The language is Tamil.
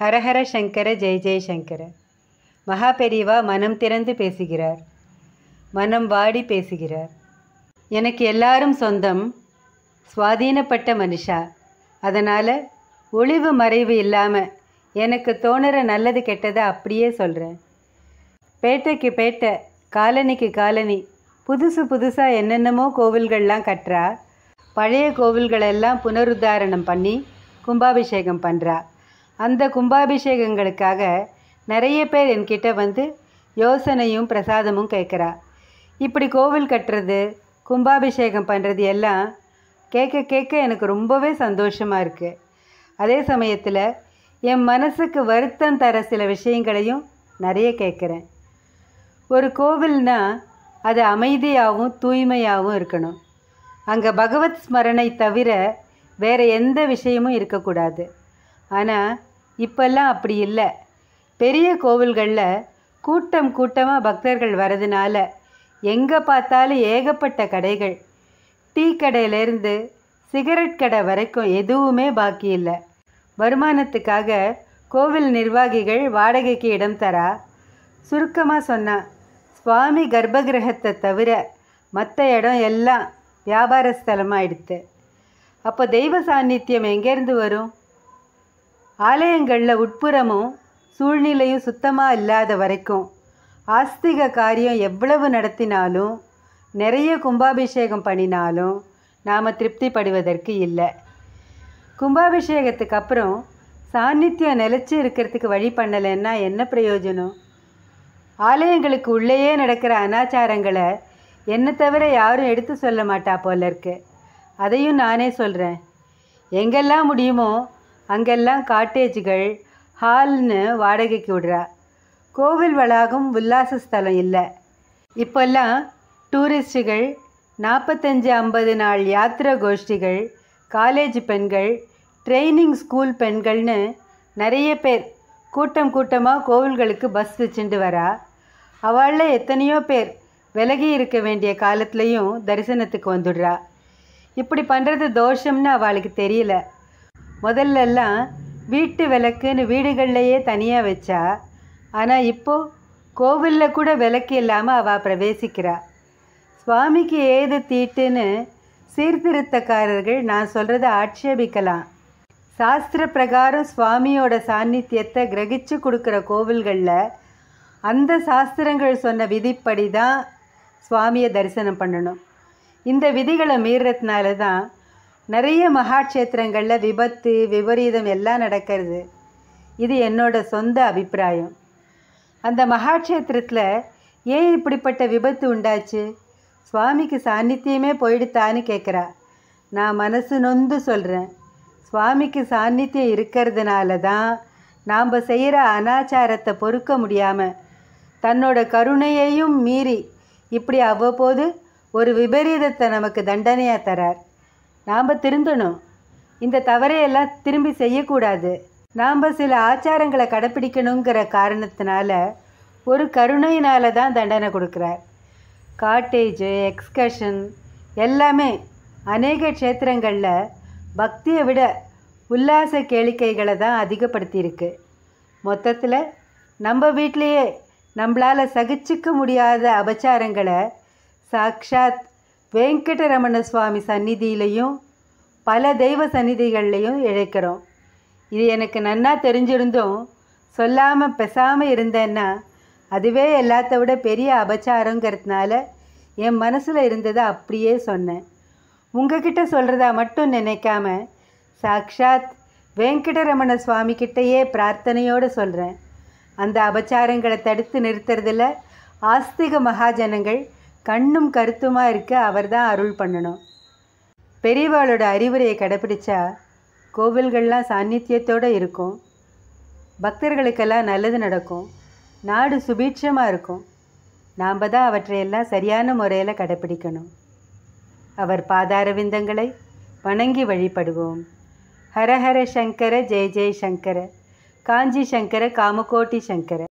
ஹரஹர சங்கர ஜெய ஜெயசங்கர மகா பெரியவா மனம் திறந்து பேசுகிறார் மனம் வாடி பேசுகிறார் எனக்கு எல்லாரும் சொந்தம் சுவாதீனப்பட்ட மனுஷா அதனால் ஒளிவு மறைவு இல்லாமல் எனக்கு தோணுற நல்லது கெட்டதை அப்படியே சொல்கிறேன் பேட்டைக்கு பேட்டை காலனிக்கு காலனி புதுசு புதுசாக என்னென்னமோ கோவில்கள்லாம் கட்டுறா பழைய கோவில்களெல்லாம் புனருத்தாரணம் பண்ணி கும்பாபிஷேகம் பண்ணுறா அந்த கும்பாபிஷேகங்களுக்காக நிறைய பேர் என்கிட்ட வந்து யோசனையும் பிரசாதமும் கேட்குறா இப்படி கோவில் கட்டுறது கும்பாபிஷேகம் பண்ணுறது எல்லாம் கேட்க கேட்க எனக்கு ரொம்பவே சந்தோஷமாக இருக்குது அதே சமயத்தில் என் மனசுக்கு வருத்தம் தர சில விஷயங்களையும் நிறைய கேட்குறேன் ஒரு கோவில்னால் அது அமைதியாகவும் தூய்மையாகவும் இருக்கணும் அங்கே பகவத் ஸ்மரணை தவிர வேறு எந்த விஷயமும் இருக்கக்கூடாது ஆனால் இப்பெல்லாம் அப்படி இல்லை பெரிய கோவில்களில் கூட்டம் கூட்டமாக பக்தர்கள் வரதுனால எங்கே பார்த்தாலும் ஏகப்பட்ட கடைகள் டீ கடையிலேருந்து சிகரெட் கடை வரைக்கும் எதுவுமே பாக்கி இல்லை வருமானத்துக்காக கோவில் நிர்வாகிகள் வாடகைக்கு இடம் தரா சுருக்கமாக சொன்னான் சுவாமி கர்ப்பகிரகத்தை தவிர மற்ற இடம் எல்லாம் வியாபார ஸ்தலமாகிடுத்து அப்போ தெய்வ சாநித்தியம் எங்கேருந்து வரும் ஆலயங்களில் உட்புறமும் சூழ்நிலையும் சுத்தமாக இல்லாத வரைக்கும் ஆஸ்திக காரியம் எவ்வளவு நடத்தினாலும் நிறைய கும்பாபிஷேகம் பண்ணினாலும் நாம் திருப்திப்படுவதற்கு இல்லை கும்பாபிஷேகத்துக்கு அப்புறம் சாநித்தியம் நிலச்சி இருக்கிறதுக்கு வழி பண்ணலைன்னா என்ன பிரயோஜனம் ஆலயங்களுக்கு உள்ளேயே நடக்கிற அனாச்சாரங்களை என்னை தவிர யாரும் எடுத்து சொல்ல மாட்டா போல இருக்கு அதையும் நானே சொல்கிறேன் எங்கெல்லாம் முடியுமோ அங்கெல்லாம் காட்டேஜுகள் ஹால்னு வாடகைக்கு விடுறா கோவில் வளாகம் உல்லாச ஸ்தலம் இல்லை இப்போல்லாம் டூரிஸ்டுகள் நாற்பத்தஞ்சு ஐம்பது நாள் யாத்திரை கோஷ்டிகள் காலேஜ் பெண்கள் ட்ரைனிங் ஸ்கூல் பெண்கள்னு நிறைய பேர் கூட்டம் கூட்டமாக கோவில்களுக்கு பஸ் வச்சுட்டு வரா அவளில் எத்தனையோ பேர் விலகி இருக்க வேண்டிய காலத்துலேயும் தரிசனத்துக்கு வந்துடுறா இப்படி பண்ணுறது தோஷம்னு அவளுக்கு தெரியல முதல்லலாம் வீட்டு விளக்குன்னு வீடுகள்லையே தனியாக வச்சா ஆனால் இப்போது கோவிலில் கூட விளக்கு இல்லாமல் அவள் பிரவேசிக்கிறா சுவாமிக்கு ஏது தீட்டுன்னு சீர்திருத்தக்காரர்கள் நான் சொல்கிறத ஆட்சேபிக்கலாம் சாஸ்திர பிரகாரம் சுவாமியோட சாநித்தியத்தை கிரகிச்சு கொடுக்குற கோவில்களில் அந்த சாஸ்திரங்கள் சொன்ன விதிப்படி தான் சுவாமியை தரிசனம் பண்ணணும் இந்த விதிகளை மீறதுனால தான் நிறைய மகாட்சேத்திரங்களில் விபத்து விபரீதம் எல்லாம் நடக்கிறது இது என்னோட சொந்த அபிப்பிராயம் அந்த மகாட்சேத்திரத்தில் ஏன் இப்படிப்பட்ட விபத்து உண்டாச்சு சுவாமிக்கு சாநித்தியமே போயிடுத்தான்னு கேட்குறா நான் மனசு நொந்து சொல்கிறேன் சுவாமிக்கு சாநித்தியம் இருக்கிறதுனால தான் நாம் செய்கிற அனாச்சாரத்தை பொறுக்க முடியாமல் தன்னோட கருணையையும் மீறி இப்படி அவ்வப்போது ஒரு விபரீதத்தை நமக்கு தண்டனையாக தரார் நாம் திருந்தணும் இந்த தவறையெல்லாம் திரும்பி செய்யக்கூடாது நாம் சில ஆச்சாரங்களை கடைப்பிடிக்கணுங்கிற காரணத்தினால ஒரு கருணையினால் தான் தண்டனை கொடுக்குறார் காட்டேஜு எக்ஸ்கர்ஷன் எல்லாமே அநேக க்ஷேத்திரங்களில் பக்தியை விட உல்லாச கேளிக்கைகளை தான் அதிகப்படுத்தியிருக்கு மொத்தத்தில் நம்ம வீட்லேயே நம்மளால் சகிச்சிக்க முடியாத அபச்சாரங்களை சாக்ஷாத் வெங்கடரமண சுவாமி சந்நிதியிலையும் பல தெய்வ சந்நிதிகள்லையும் இழைக்கிறோம் இது எனக்கு நன்னா தெரிஞ்சிருந்தும் சொல்லாமல் பெசாமல் இருந்தேன்னா அதுவே எல்லாத்த விட பெரிய அபச்சாரங்கிறதுனால என் மனசில் இருந்ததை அப்படியே சொன்னேன் உங்ககிட்ட சொல்கிறதா மட்டும் நினைக்காம சாக்ஷாத் வெங்கடரமண சுவாமி கிட்டேயே பிரார்த்தனையோடு சொல்கிறேன் அந்த அபச்சாரங்களை தடுத்து நிறுத்துறதில் ஆஸ்திக மகாஜனங்கள் கண்ணும் கருத்துமாக இருக்க அவர் தான் அருள் பண்ணணும் பெரியவாளோட அறிவுரையை கடைப்பிடிச்சா கோவில்கள்லாம் சாநித்தியத்தோடு இருக்கும் பக்தர்களுக்கெல்லாம் நல்லது நடக்கும் நாடு சுபீட்சமாக இருக்கும் நாம் தான் அவற்றையெல்லாம் சரியான முறையில் கடைப்பிடிக்கணும் அவர் பாதாரவிந்தங்களை வணங்கி வழிபடுவோம் ஹரஹர சங்கர ஜெய ஜெய சங்கர காஞ்சி சங்கர காமகோட்டி சங்கர